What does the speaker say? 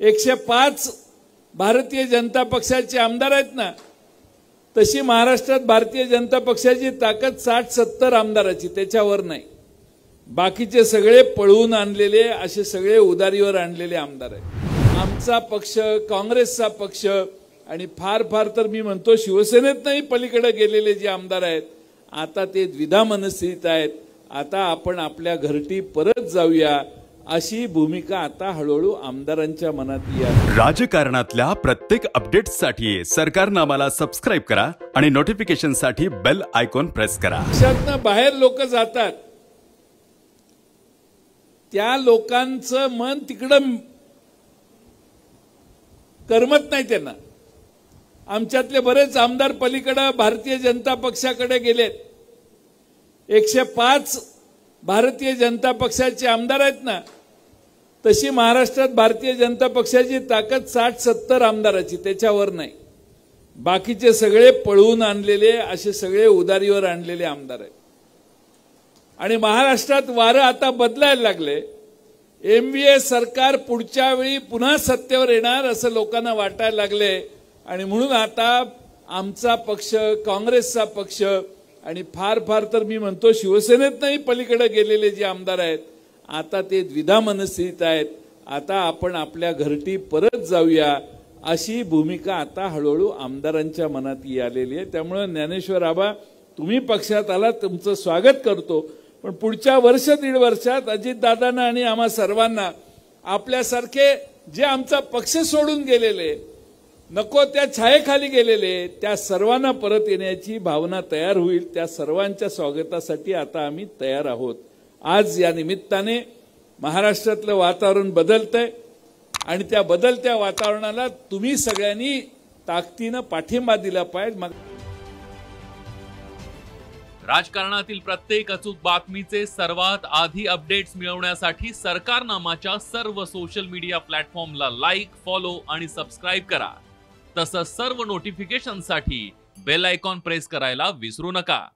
एकशे पाच भारतीय जनता पक्षाचे आमदार आहेत ना तशी महाराष्ट्रात भारतीय जनता पक्षाची ताकद साठ सत्तर आमदाराची त्याच्यावर नाही बाकीचे सगळे पळवून आणलेले असे सगळे उदारीवर आणलेले आमदार आहेत आमचा पक्ष काँग्रेसचा पक्ष आणि फार फार तर मी म्हणतो शिवसेनेत नाही पलीकडे गेलेले जे आमदार आहेत आता ते द्विधा मनस्थित आहेत आता आपण आपल्या घरटी परत जाऊया अशी भूमिका आता हळूहळू आमदारांच्या मनात राजकारणातल्या प्रत्येक अपडेट्ससाठी आम्हाला सबस्क्राईब करा आणि नोटिफिकेशनसाठी बेल आयकॉन प्रेस करा अशातनं बाहेर लोक जातात त्या लोकांचं मन तिकडं करमत नाही त्यांना आमच्यातले बरेच आमदार पलीकडं भारतीय जनता पक्षाकडे गेलेत एकशे पाच भारतीय जनता पक्षाचे आमदार आहेत ना तशी महाराष्ट्रात भारतीय जनता पक्षाची ताकद साठ सत्तर आमदाराची त्याच्यावर नाही बाकीचे सगळे पळवून आणलेले असे सगळे उदारीवर आणलेले आमदार आहेत आणि महाराष्ट्रात वारं आता बदलायला लागले एमव्हीए सरकार पुढच्या वेळी पुन्हा सत्तेवर येणार असं लोकांना वाटायला लागले आणि म्हणून आता आमचा पक्ष काँग्रेसचा पक्ष आणि फार फार तर मी म्हणतो शिवसेनेत नाही पलीकडे गेलेले जे आमदार आहेत आता ते द्विधा मनस्थित आहेत आता आपण आपल्या घरटी परत जाऊया अशी भूमिका आता हळूहळू आमदारांच्या मनात ही आलेली आहे त्यामुळं ज्ञानेश्वर आबा तुम्ही पक्षात आला तुमचं स्वागत करतो पण पुढच्या वर्ष दीड वर्षात अजितदादांना आणि आम्हा सर्वांना आपल्यासारखे जे आमचा पक्ष सोडून गेलेले नको त्या छायेखाली गेलेले त्या सर्वांना परत येण्याची भावना तयार होईल त्या सर्वांच्या स्वागतासाठी आता आम्ही तयार आहोत आज या निमित्ताने महाराष्ट्रातलं वातावरण आहे आणि त्या बदलत्या वातावरणाला तुम्ही सगळ्यांनी ताकदीनं पाठिंबा दिला पाहिजे राजकारणातील प्रत्येक अचूक बातमीचे सर्वात आधी अपडेट्स मिळवण्यासाठी सरकारनामाच्या सर्व सोशल मीडिया प्लॅटफॉर्मला लाईक फॉलो आणि सबस्क्राईब करा तसंच सर्व नोटिफिकेशनसाठी बेल आयकॉन प्रेस करायला विसरू नका